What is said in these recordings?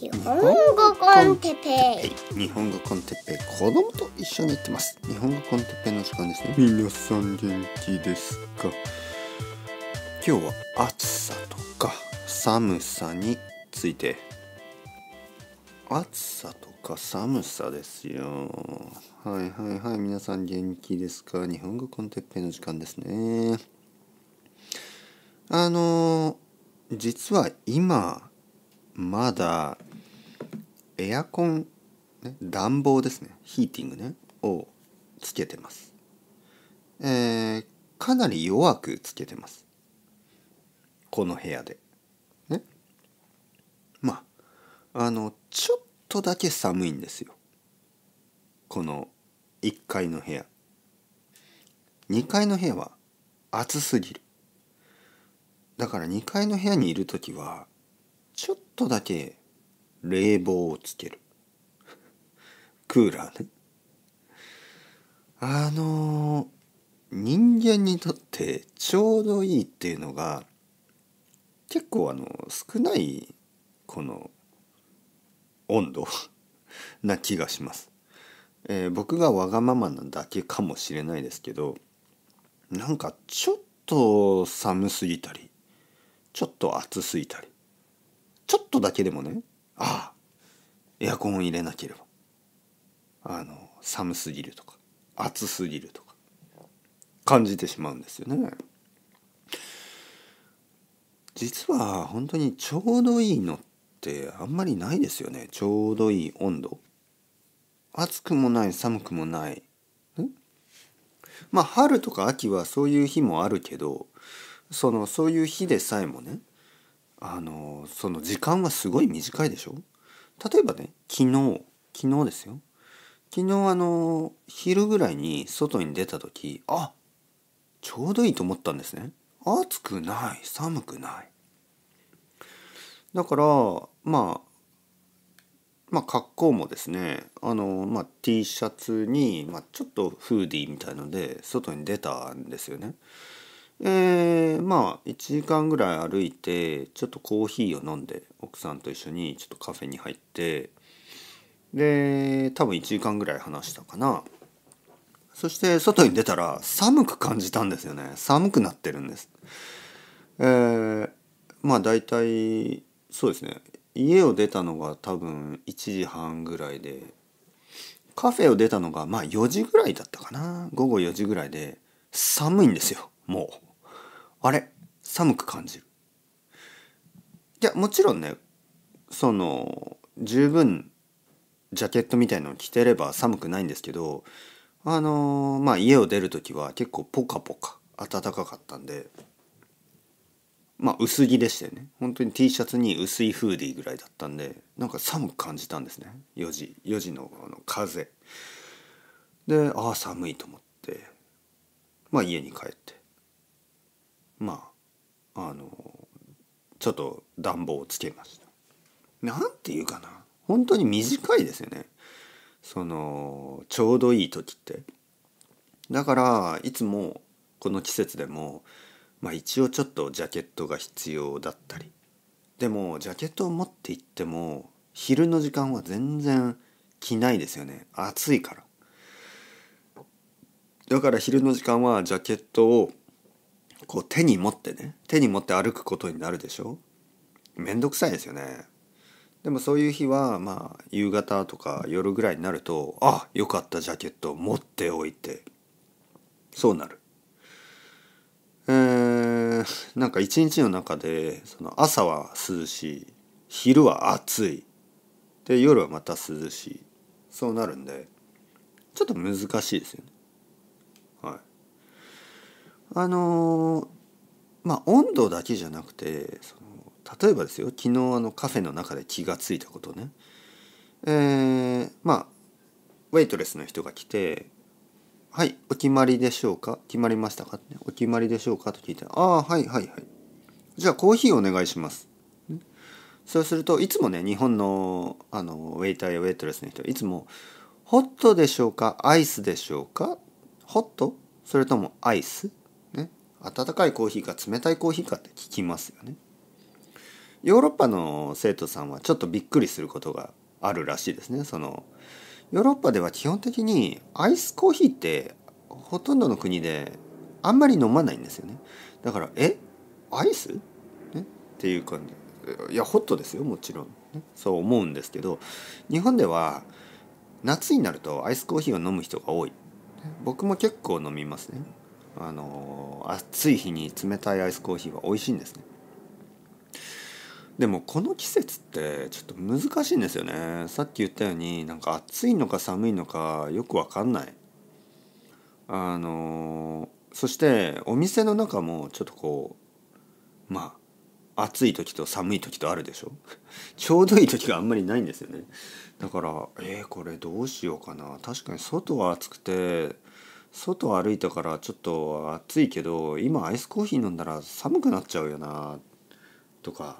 日本語コンテペ日本語コンテペ子供と一緒に行ってます日本語コンテペの時間ですね皆さん元気ですか今日は暑さとか寒さについて暑さとか寒さですよはいはいはい皆さん元気ですか日本語コンテペの時間ですねあの実は今まだエアコン、ね、暖房ですねヒーティングねをつけてます、えー、かなり弱くつけてますこの部屋でねまああのちょっとだけ寒いんですよこの1階の部屋2階の部屋は暑すぎるだから2階の部屋にいる時はちょっとだけ冷房をつけるクーラーねあの人間にとってちょうどいいっていうのが結構あの少ないこの温度 な気がします、えー、僕がわがままなだけかもしれないですけどなんかちょっと寒すぎたりちょっと暑すぎたりちょっとだけでもねああエアコンを入れなければあの寒すぎるとか暑すぎるとか感じてしまうんですよね。実は本当にちょうどいいのってあんまりないですよねちょうどいい温度暑くもない寒くもないまあ春とか秋はそういう日もあるけどそのそういう日でさえもねあのその時間はすごい短いでしょ例えばね昨日昨日ですよ昨日あの昼ぐらいに外に出た時あちょうどいいと思ったんですね暑くない寒くないだからまあまあ格好もですねあの、まあ、T シャツに、まあ、ちょっとフーディーみたいので外に出たんですよね。えー、まあ1時間ぐらい歩いてちょっとコーヒーを飲んで奥さんと一緒にちょっとカフェに入ってで多分1時間ぐらい話したかなそして外に出たら寒く感じたんですよね寒くなってるんですえー、まあ大体そうですね家を出たのが多分1時半ぐらいでカフェを出たのがまあ4時ぐらいだったかな午後4時ぐらいで寒いんですよもうあれ寒く感じる。いや、もちろんね、その、十分、ジャケットみたいのを着てれば寒くないんですけど、あのー、まあ、家を出る時は結構ポカポカ暖かかったんで、まあ、薄着でしたよね。本当に T シャツに薄いフーディーぐらいだったんで、なんか寒く感じたんですね。4時、4時のあの風。で、ああ、寒いと思って、まあ、家に帰って。まああのちょっと暖房をつけました。なんていうかな本当に短いですよねそのちょうどいい時って。だからいつもこの季節でも、まあ、一応ちょっとジャケットが必要だったりでもジャケットを持っていっても昼の時間は全然着ないですよね暑いからだから昼の時間はジャケットをこう手に持ってね手に持って歩くことになるでしょめんどくさいですよねでもそういう日はまあ夕方とか夜ぐらいになるとあよかったジャケット持っておいてそうなるえー、なんか一日の中でその朝は涼しい昼は暑いで夜はまた涼しいそうなるんでちょっと難しいですよねあのまあ温度だけじゃなくてその例えばですよ昨日あのカフェの中で気が付いたことねえー、まあウェイトレスの人が来て「はいお決まりでしょうか決まりましたか?」って、お決まりでしょうか?」と聞いて「ああはいはいはいじゃあコーヒーお願いします」そうするといつもね日本のあのウェイターやウェイトレスの人いつも「ホットでしょうかアイスでしょうかホットそれともアイス温かいコーヒーか冷たいコーヒーかって聞きますよね。ヨーロッパの生徒さんはちょっとびっくりすることがあるらしいですね。そのヨーロッパでは基本的にアイスコーヒーってほとんどの国であんまり飲まないんですよね。だからえアイス、ね、っていう感じ。いやホットですよもちろん、ね、そう思うんですけど日本では夏になるとアイスコーヒーを飲む人が多い僕も結構飲みますねあの暑い日に冷たいアイスコーヒーは美味しいんですねでもこの季節ってちょっと難しいんですよねさっき言ったようになんか暑いのか寒いのかよく分かんないあのそしてお店の中もちょっとこうまあ暑い時と寒い時とあるでしょ ちょうどいい時があんまりないんですよねだからえー、これどうしようかな確かに外は暑くて外歩いたからちょっと暑いけど今アイスコーヒー飲んだら寒くなっちゃうよなとか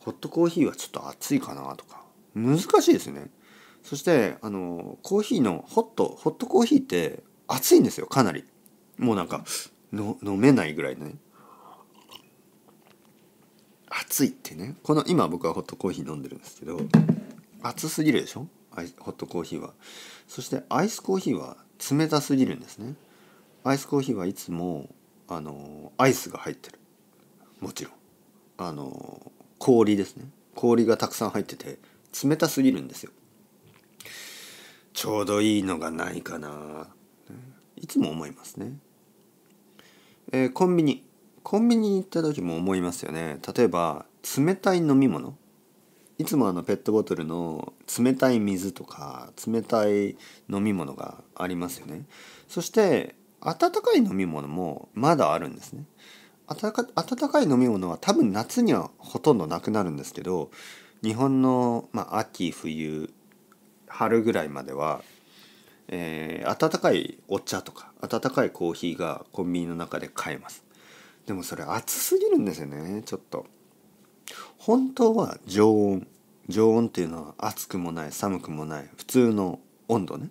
ホットコーヒーはちょっと暑いかなとか難しいですねそしてあのコーヒーのホットホットコーヒーって暑いんですよかなりもうなんかの飲めないぐらいね暑いってねこの今僕はホットコーヒー飲んでるんですけど暑すぎるでしょホットコーヒーはそしてアイスコーヒーは冷たすぎるんですねアイスコーヒーはいつもあのアイスが入ってるもちろんあの氷ですね氷がたくさん入ってて冷たすぎるんですよちょうどいいのがないかないつも思いますね、えー、コンビニコンビニに行った時も思いますよね例えば冷たい飲み物いつもあのペットボトルの冷たい水とか冷たい飲み物がありますよねそして温かい飲み物もまだあるんですね温かかい飲み物は多分夏にはほとんどなくなるんですけど日本の、まあ、秋冬春ぐらいまでは、えー、温かいお茶とか温かいコーヒーがコンビニの中で買えますでもそれ暑すぎるんですよねちょっと本当は常温常温っていうのは暑くもない寒くもない普通の温度ね、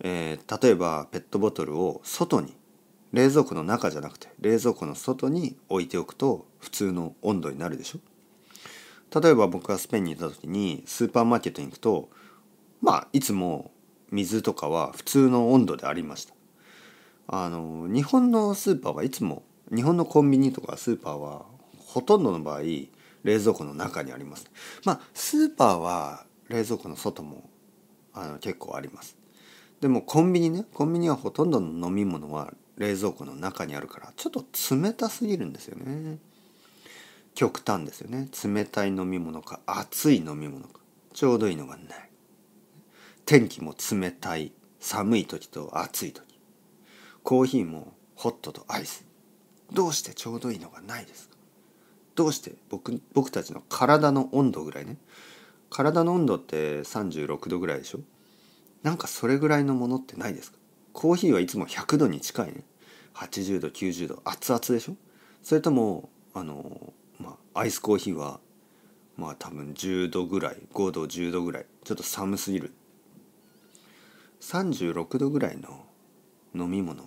えー、例えばペットボトルを外に冷蔵庫の中じゃなくて冷蔵庫の外に置いておくと普通の温度になるでしょ例えば僕がスペインにいた時にスーパーマーケットに行くとまあいつも水とかは普通の温度でありましたあの日本のスーパーはいつも日本のコンビニとかスーパーはほとんどの場合冷蔵庫の中にあります。まあスーパーは冷蔵庫の外もあの結構あります。でもコンビニねコンビニはほとんどの飲み物は冷蔵庫の中にあるからちょっと冷たすぎるんですよね。極端ですよね。冷たい飲み物か熱い飲み物かちょうどいいのがない。天気も冷たい寒い時と暑い時コーヒーもホットとアイスどうしてちょうどいいのがないですどうして僕僕たちの体の温度ぐらいね体の温度って36度ぐらいでしょなんかそれぐらいのものってないですかコーヒーはいつも100度に近いね80度90度熱々でしょそれともあの、まあ、アイスコーヒーはまあ多分10度ぐらい5度10度ぐらいちょっと寒すぎる36度ぐらいの飲み物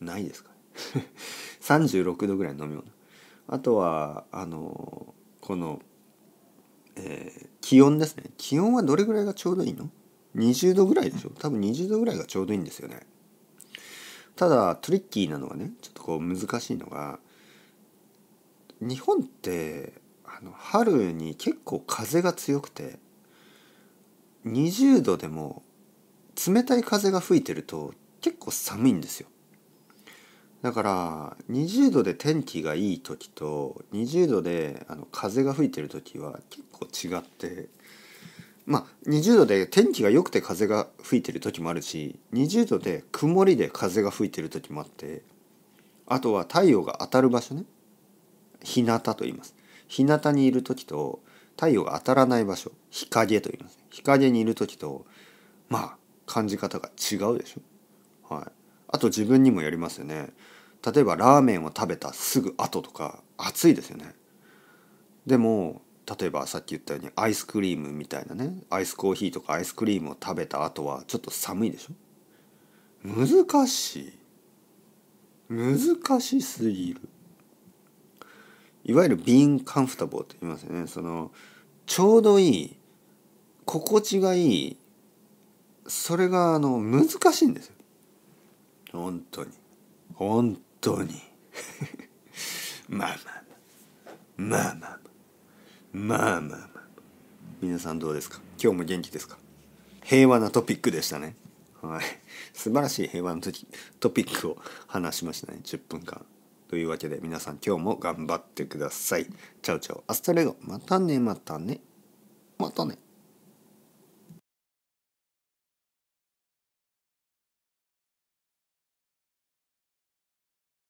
ないですか36度 ぐらいの飲み物あとはあのこの、えー、気温ですね気温はどれぐらいがちょうどいいの ?20 度ぐらいでしょ多分20度ぐらいがちょうどいいんですよねただトリッキーなのがねちょっとこう難しいのが日本ってあの春に結構風が強くて20度でも冷たい風が吹いてると結構寒いんですよだから20度で天気がいい時と20度であの風が吹いてる時は結構違ってまあ20度で天気が良くて風が吹いてる時もあるし20度で曇りで風が吹いてる時もあってあとは太陽が当たる場所ね日向と言います日向にいる時と太陽が当たらない場所日陰と言います日陰にいる時とまあ感じ方が違うでしょはいあと自分にもやりますよね例えばラーメンを食べたすぐ後とか暑いですよねでも例えばさっき言ったようにアイスクリームみたいなねアイスコーヒーとかアイスクリームを食べた後はちょっと寒いでしょ難しい難しすぎるいわゆるビーンカンフタボーって言いますよねそのちょうどいい心地がいいそれがあの難しいんですよ本当に本当にまあまあまあまあまあまあまあまあ皆さんどうですか今日も元気ですか平和なトピックでしたねはい素晴らしい平和の時トピックを話しましたね10分間というわけで皆さん今日も頑張ってくださいチャウチャウアストレゴまたねまたねまたね